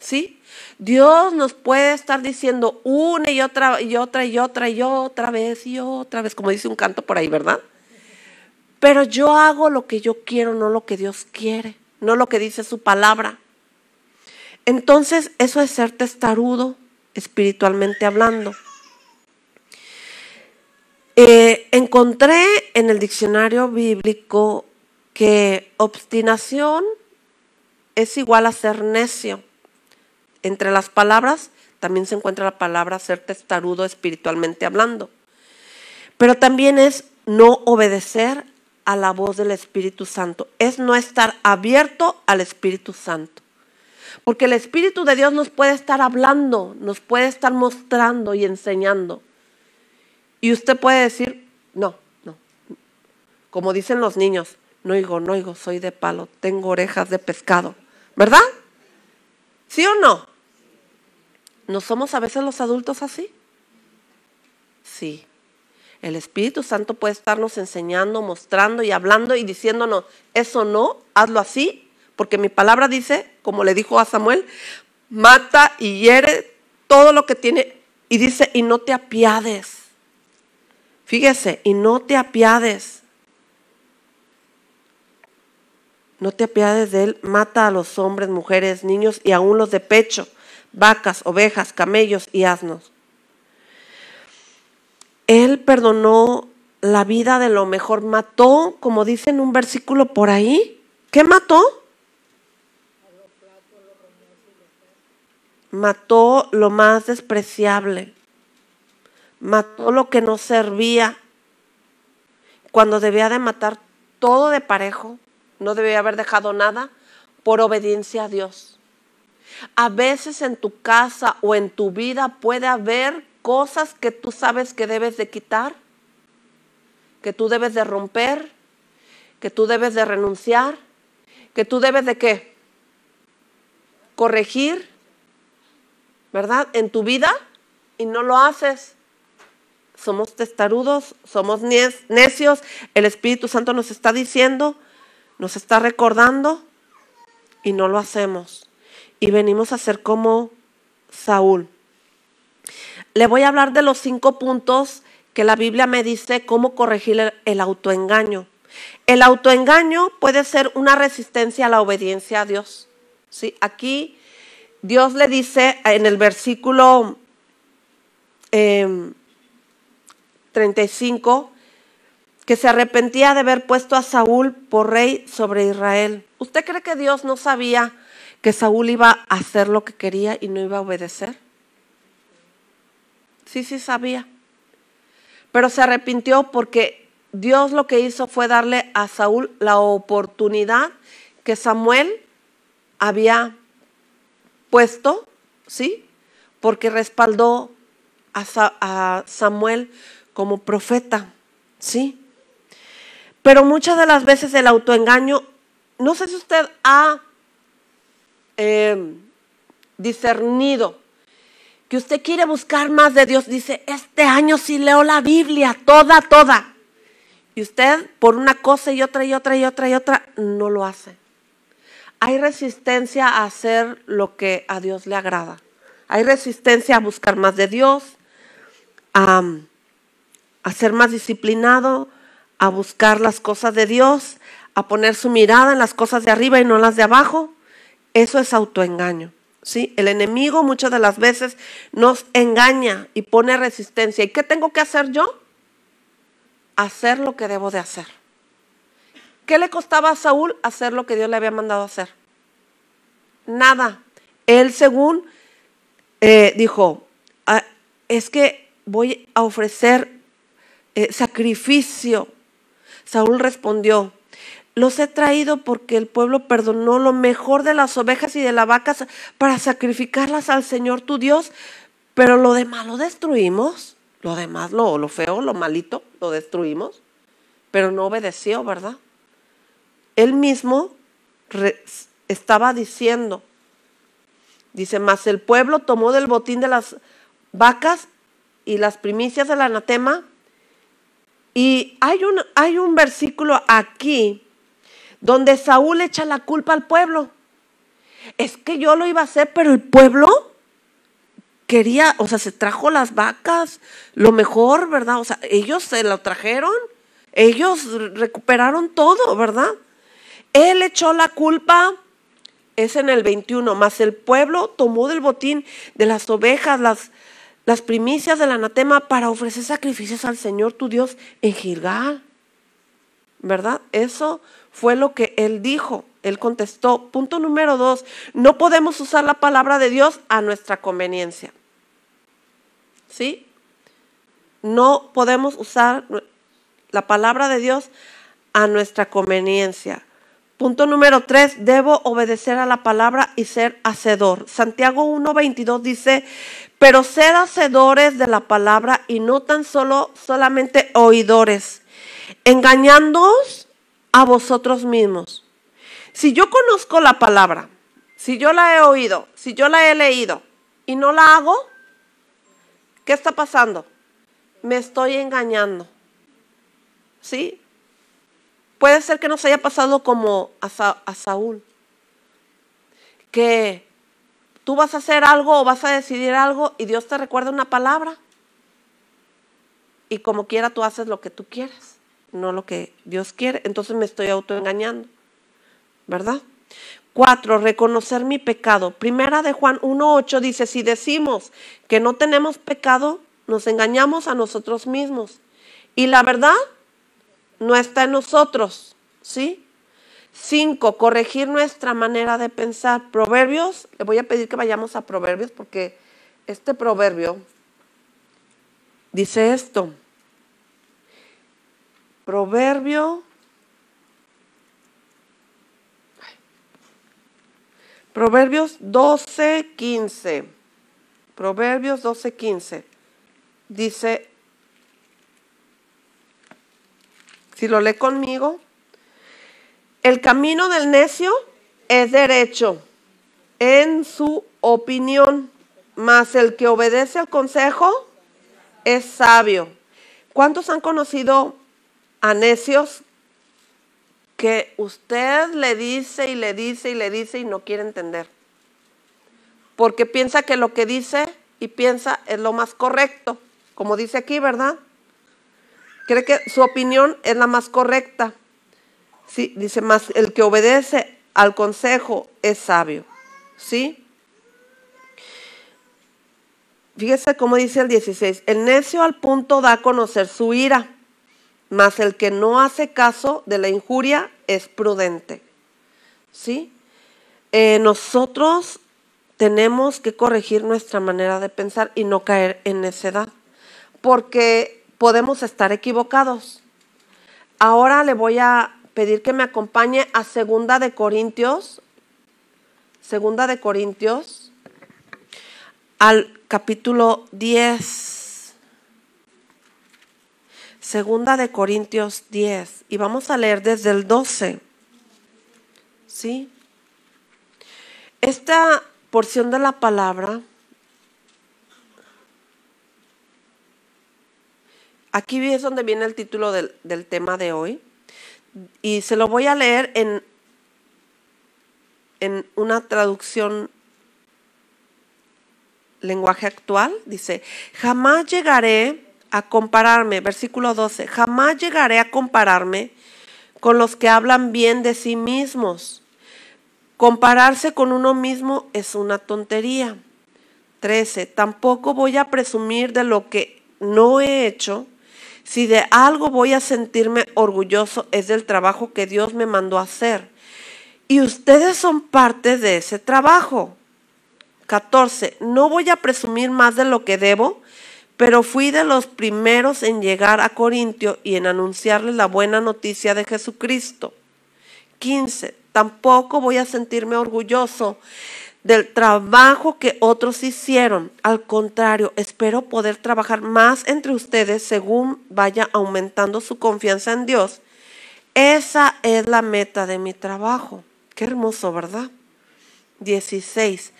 ¿Sí? Dios nos puede estar diciendo una y otra y otra y otra y otra vez y otra vez, como dice un canto por ahí, ¿verdad? Pero yo hago lo que yo quiero, no lo que Dios quiere, no lo que dice su palabra. Entonces, eso es ser testarudo, espiritualmente hablando. Eh, encontré en el diccionario bíblico que obstinación es igual a ser necio. Entre las palabras también se encuentra la palabra ser testarudo espiritualmente hablando. Pero también es no obedecer a la voz del Espíritu Santo. Es no estar abierto al Espíritu Santo. Porque el Espíritu de Dios nos puede estar hablando, nos puede estar mostrando y enseñando. Y usted puede decir, no, no. Como dicen los niños, no oigo, no oigo, soy de palo, tengo orejas de pescado. ¿Verdad? ¿Sí o no? ¿No somos a veces los adultos así? Sí. El Espíritu Santo puede estarnos enseñando, mostrando y hablando y diciéndonos, eso no, hazlo así, porque mi palabra dice, como le dijo a Samuel, mata y hiere todo lo que tiene y dice, y no te apiades. Fíjese, y no te apiades. No te apiades de él, mata a los hombres, mujeres, niños y aún los de pecho, vacas, ovejas, camellos y asnos. Él perdonó la vida de lo mejor, mató, como dice en un versículo por ahí, ¿qué mató? Mató lo más despreciable, mató lo que no servía, cuando debía de matar todo de parejo no debe haber dejado nada por obediencia a Dios. A veces en tu casa o en tu vida puede haber cosas que tú sabes que debes de quitar, que tú debes de romper, que tú debes de renunciar, que tú debes de qué? Corregir, ¿verdad? En tu vida y no lo haces. Somos testarudos, somos necios, el Espíritu Santo nos está diciendo, nos está recordando y no lo hacemos. Y venimos a ser como Saúl. Le voy a hablar de los cinco puntos que la Biblia me dice cómo corregir el, autoengaño. El autoengaño puede ser una resistencia a la obediencia a Dios. ¿sí? Aquí Dios le dice en el versículo 35, em, que se arrepentía de haber puesto a Saúl por rey sobre Israel. ¿Usted cree que Dios no sabía que Saúl iba a hacer lo que quería y no iba a obedecer? Sí, sí sabía. Pero se arrepintió porque Dios lo que hizo fue darle a Saúl la oportunidad que Samuel había puesto, ¿sí? Porque respaldó a, Samuel como profeta, ¿sí? Pero muchas de las veces el autoengaño, no sé si usted ha em, discernido que usted quiere buscar más de Dios, dice, este año sí leo la Biblia, toda, toda. Y usted por una cosa y otra y otra y otra y otra no lo hace. Hay resistencia a hacer lo que a Dios le agrada. Hay resistencia a buscar más de Dios, a ser más disciplinado, a buscar las cosas de Dios, a poner su mirada en las cosas de arriba y no en las de abajo, eso es autoengaño. ¿sí? El enemigo muchas de las veces nos engaña y pone resistencia. ¿Y qué tengo que hacer yo? Hacer lo que debo de hacer. ¿Qué le costaba a Saúl hacer lo que Dios le había mandado hacer? Nada. Él según eh, dijo, ah, es que voy a ofrecer eh, sacrificio Saúl respondió, los he traído porque el pueblo perdonó lo mejor de las ovejas y de las vacas para sacrificarlas al Señor tu Dios, pero lo demás lo destruimos, lo demás lo, feo, lo malito, lo destruimos, pero no obedeció, ¿verdad? Él mismo estaba diciendo, dice, más el pueblo tomó del botín de las vacas y las primicias del anatema y hay un, hay un versículo aquí donde Saúl echa la culpa al pueblo. Es que yo lo iba a hacer, pero el pueblo quería, o sea, se trajo las vacas, lo mejor, ¿verdad? O sea, ellos se lo trajeron, ellos recuperaron todo, ¿verdad? Él echó la culpa, es en el 21, más el pueblo tomó del botín de las ovejas, las, las primicias del anatema para ofrecer sacrificios al Señor tu Dios en Gilgal. ¿Verdad? Eso fue lo que él dijo. Él contestó. Punto número dos, no podemos usar la palabra de Dios a nuestra conveniencia. ¿Sí? No podemos usar la palabra de Dios a nuestra conveniencia. Punto número tres, debo obedecer a la palabra y ser hacedor. Santiago 1.22 dice, pero sed hacedores de la palabra y no tan solo solamente oidores, engañándoos a vosotros mismos. Si yo conozco la palabra, si yo la he oído, si yo la he leído y no la hago, ¿qué está pasando? Me estoy engañando. ¿Sí? Puede ser que nos haya pasado como a, a Saúl, que Tú vas a hacer algo o vas a decidir algo y Dios te recuerda una palabra. Y como quiera tú haces lo que tú quieres, no lo que Dios quiere. Entonces me estoy autoengañando, ¿verdad? Cuatro, reconocer mi pecado. Primera de Juan 1.8 dice, si decimos que no tenemos pecado, nos engañamos a nosotros mismos. Y la verdad no está en nosotros, ¿sí? Cinco, corregir nuestra manera de pensar. Proverbios, le voy a pedir que vayamos a Proverbios porque este proverbio dice esto. Proverbio. Proverbios 12, 15. Proverbios 12, 15. Dice, si lo lee conmigo, el camino del necio es derecho, en su opinión, mas el que obedece al consejo es sabio. ¿Cuántos han conocido a necios que usted le dice y le dice y le dice y no quiere entender? Porque piensa que lo que dice y piensa es lo más correcto, como dice aquí, ¿verdad? Cree que su opinión es la más correcta. Sí, dice más, el que obedece al consejo es sabio. ¿Sí? Fíjese cómo dice el 16, el necio al punto da a conocer su ira, mas el que no hace caso de la injuria es prudente. ¿Sí? Eh, nosotros tenemos que corregir nuestra manera de pensar y no caer en necedad, porque podemos estar equivocados. Ahora le voy a, pedir que me acompañe a Segunda de Corintios, Segunda de Corintios, al capítulo 10. Segunda de Corintios 10. Y vamos a leer desde el 12. ¿Sí? Esta porción de la palabra, aquí es donde viene el título del, del tema de hoy y se lo voy a leer en, en una traducción lenguaje actual. Dice, jamás llegaré a compararme, versículo 12, jamás llegaré a compararme con los que hablan bien de sí mismos. Compararse con uno mismo es una tontería. 13. Tampoco voy a presumir de lo que no he hecho si de algo voy a sentirme orgulloso es del trabajo que Dios me mandó a hacer. Y ustedes son parte de ese trabajo. 14. No voy a presumir más de lo que debo, pero fui de los primeros en llegar a Corintio y en anunciarles la buena noticia de Jesucristo. 15. Tampoco voy a sentirme orgulloso del trabajo que otros hicieron. Al contrario, espero poder trabajar más entre ustedes según vaya aumentando su confianza en Dios. Esa es la meta de mi trabajo. Qué hermoso, ¿verdad? 16.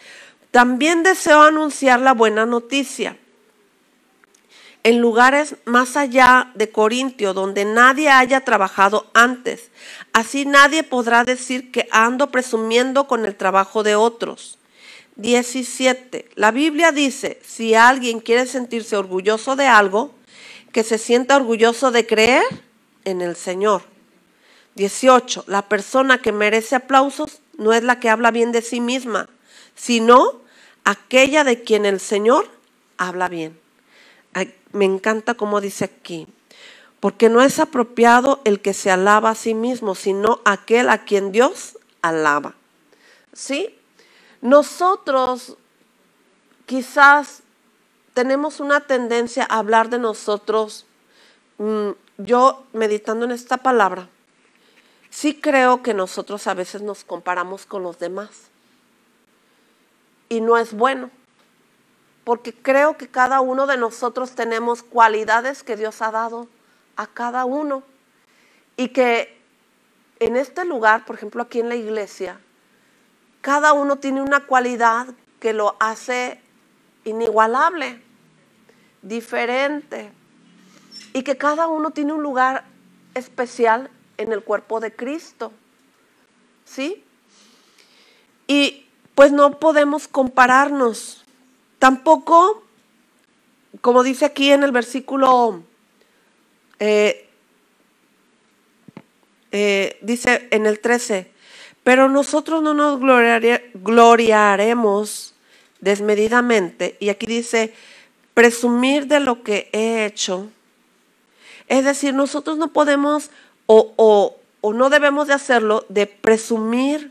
También deseo anunciar la buena noticia en lugares más allá de Corintio, donde nadie haya trabajado antes. Así nadie podrá decir que ando presumiendo con el trabajo de otros. 17. La Biblia dice, si alguien quiere sentirse orgulloso de algo, que se sienta orgulloso de creer en el Señor. 18. La persona que merece aplausos no es la que habla bien de sí misma, sino aquella de quien el Señor habla bien me encanta como dice aquí, porque no es apropiado el que se alaba a sí mismo, sino aquel a quien Dios alaba. ¿Sí? Nosotros quizás tenemos una tendencia a hablar de nosotros, mm, yo meditando en esta palabra, sí creo que nosotros a veces nos comparamos con los demás. Y no es bueno porque creo que cada uno de nosotros tenemos cualidades que Dios ha dado a cada uno y que en este lugar, por ejemplo aquí en la iglesia, cada uno tiene una cualidad que lo hace inigualable, diferente, y que cada uno tiene un lugar especial en el cuerpo de Cristo. ¿Sí? Y pues no podemos compararnos Tampoco, como dice aquí en el versículo, eh, eh, dice en el 13, pero nosotros no nos gloriaremos desmedidamente. Y aquí dice, presumir de lo que he hecho. Es decir, nosotros no podemos o, no debemos de hacerlo de presumir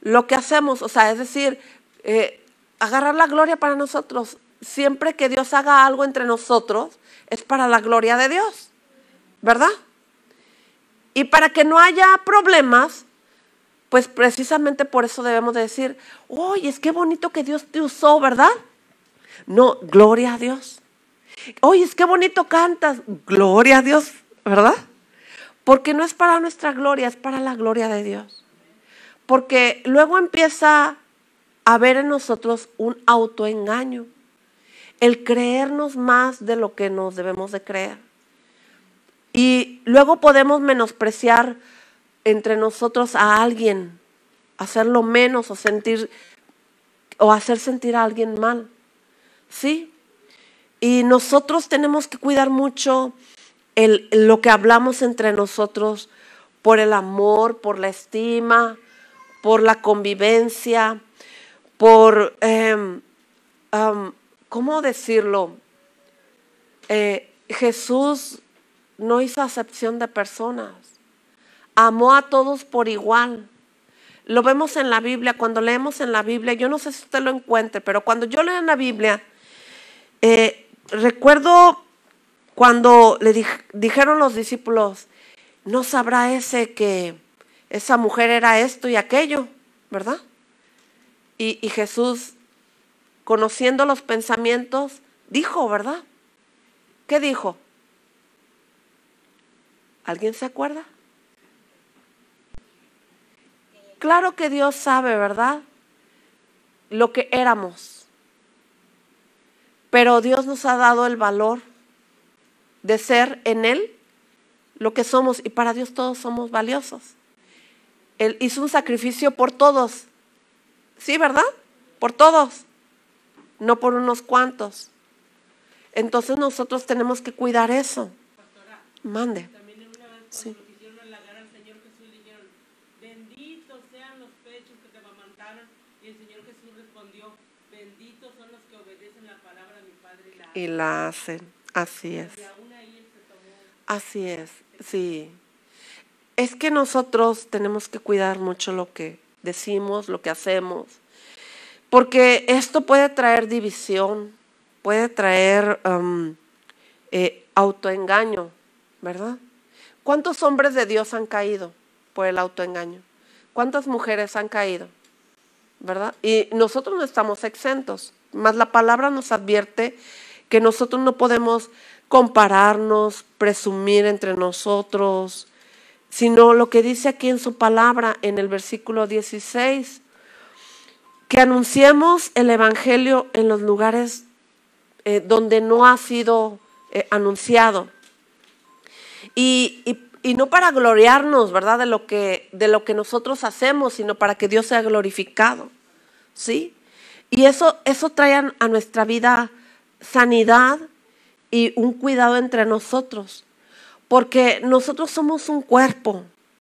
lo que hacemos. O sea, es decir, eh, agarrar la gloria para nosotros. Siempre que Dios haga algo entre nosotros, es para la gloria de Dios, ¿verdad? Y para que no haya problemas, pues precisamente por eso debemos decir, oye, es que bonito que Dios te usó, ¿verdad? No, gloria a Dios. Oye, es que bonito cantas, gloria a Dios, ¿verdad? Porque no es para nuestra gloria, es para la gloria de Dios. Porque luego empieza haber en nosotros un autoengaño, el creernos más de lo que nos debemos de creer. Y luego podemos menospreciar entre nosotros a alguien, hacerlo menos o sentir o hacer sentir a alguien mal. ¿Sí? Y nosotros tenemos que cuidar mucho el, lo que hablamos entre nosotros por el amor, por la estima, por la convivencia, por, em, ¿cómo decirlo? Eh, Jesús no hizo acepción de personas, amó a todos por igual. Lo vemos en la Biblia, cuando leemos en la Biblia, yo no sé si usted lo encuentre, pero cuando yo leo en la Biblia, eh, recuerdo cuando le dijeron los discípulos, no sabrá ese que esa mujer era esto y aquello, ¿verdad? Y, Jesús, conociendo los pensamientos, dijo, ¿verdad? ¿Qué dijo? ¿Alguien se acuerda? Claro que Dios sabe, ¿verdad? Lo que éramos. Pero Dios nos ha dado el valor de ser en Él lo que somos. Y para Dios todos somos valiosos. Él hizo un sacrificio por todos. Sí, ¿verdad? Por todos, no por unos cuantos. Entonces nosotros tenemos que cuidar eso. Mande. También una vez cuando quisieron halagar al Señor Jesús, le dijeron, benditos sean los pechos que te amamantaron. Y el Señor Jesús respondió, benditos son los que obedecen la palabra de mi Padre y la hacen. así es. Y aún ahí se tomó. Así es, sí. Es que nosotros tenemos que cuidar mucho lo que decimos, lo que hacemos. Porque esto puede traer división, puede traer um, eh, autoengaño, ¿verdad? ¿Cuántos hombres de Dios han caído por el autoengaño? ¿Cuántas mujeres han caído? ¿Verdad? Y nosotros no estamos exentos, más la palabra nos advierte que nosotros no podemos compararnos, presumir entre nosotros, sino lo que dice aquí en su palabra en el versículo 16, que anunciemos el Evangelio en los lugares eh, donde no ha sido eh, anunciado. Y, y, no para gloriarnos, ¿verdad? De lo, que, de lo que nosotros hacemos, sino para que Dios sea glorificado. ¿Sí? Y eso, eso trae a nuestra vida sanidad y un cuidado entre nosotros porque nosotros somos un cuerpo